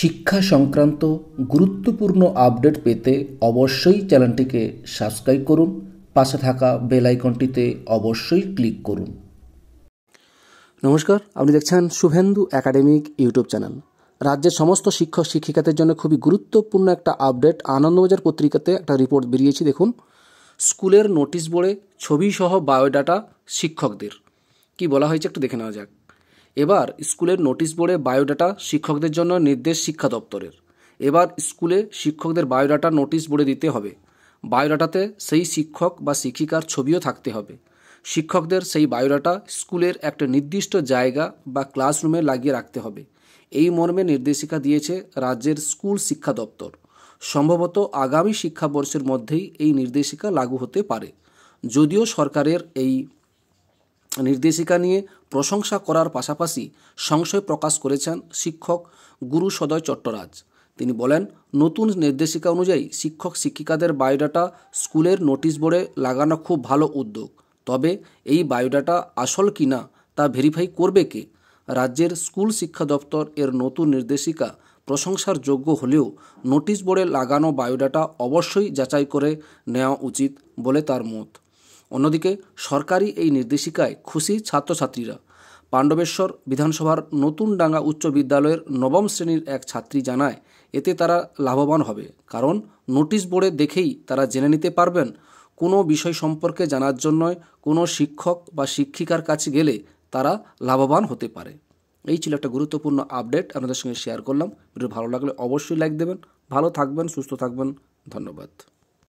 শিক্ষা সংক্রান্ত গুরুত্বপূর্ণ আপডেট পেতে অবশ্যই চ্যানেলটিকে সাবস্ক্রাইব করুন পাশে থাকা বেল আইকনটিতে অবশ্যই ক্লিক করুন নমস্কার আপনি দেখছেন শুভেন্দু একাডেমিক ইউটিউব চ্যানেল রাজ্যের সমস্ত শিক্ষক শিক্ষিকাদের জন্য খুবই গুরুত্বপূর্ণ একটা আপডেট আনন্দবাজার পত্রিকাতে একটা রিপোর্ট বেরিয়েছি দেখুন স্কুলের নোটিশ বোর্ডে ছবি সহ বায়োডাটা শিক্ষকদের কি বলা হয়েছে একটু দেখে নেওয়া যাক এবার স্কুলের নোটিশ বোর্ডে বায়োডাটা শিক্ষকদের জন্য নির্দেশ শিক্ষা দপ্তরের এবার স্কুলে শিক্ষকদের বায়োডাটা নোটিশ বোর্ডে দিতে হবে বায়োডাটাতে সেই শিক্ষক বা শিক্ষিকার ছবিও থাকতে হবে শিক্ষকদের সেই বায়োডাটা স্কুলের একটা নির্দিষ্ট জায়গা বা ক্লাসরুমে লাগিয়ে রাখতে হবে এই মর্মে নির্দেশিকা দিয়েছে রাজ্যের স্কুল শিক্ষা দপ্তর সম্ভবত আগামী শিক্ষাবর্ষের মধ্যেই এই নির্দেশিকা লাগু হতে পারে যদিও সরকারের এই নির্দেশিকা নিয়ে প্রশংসা করার পাশাপাশি সংশয় প্রকাশ করেছেন শিক্ষক গুরু সদয় চট্টরাজ তিনি বলেন নতুন নির্দেশিকা অনুযায়ী শিক্ষক শিক্ষিকাদের বায়োডাটা স্কুলের নোটিশ বোর্ডে লাগানো খুব ভালো উদ্যোগ তবে এই বায়োডাটা আসল কিনা তা ভেরিফাই করবে কে রাজ্যের স্কুল শিক্ষা দপ্তর এর নতুন নির্দেশিকা প্রশংসার যোগ্য হলেও নোটিশ বোর্ডে লাগানো বায়োডাটা অবশ্যই যাচাই করে নেওয়া উচিত বলে তার মত অন্যদিকে সরকারি এই নির্দেশিকায় খুশি ছাত্রছাত্রীরা পাণ্ডবেশ্বর বিধানসভার নতুন ডাঙ্গা উচ্চ বিদ্যালয়ের নবম শ্রেণীর এক ছাত্রী জানায় এতে তারা লাভবান হবে কারণ নোটিশ বোর্ডে দেখেই তারা জেনে নিতে পারবেন কোনো বিষয় সম্পর্কে জানার জন্য কোনো শিক্ষক বা শিক্ষিকার কাছে গেলে তারা লাভবান হতে পারে এই ছিল একটা গুরুত্বপূর্ণ আপডেট আপনাদের সঙ্গে শেয়ার করলাম ভিডিও ভালো লাগলে অবশ্যই লাইক দেবেন ভালো থাকবেন সুস্থ থাকবেন ধন্যবাদ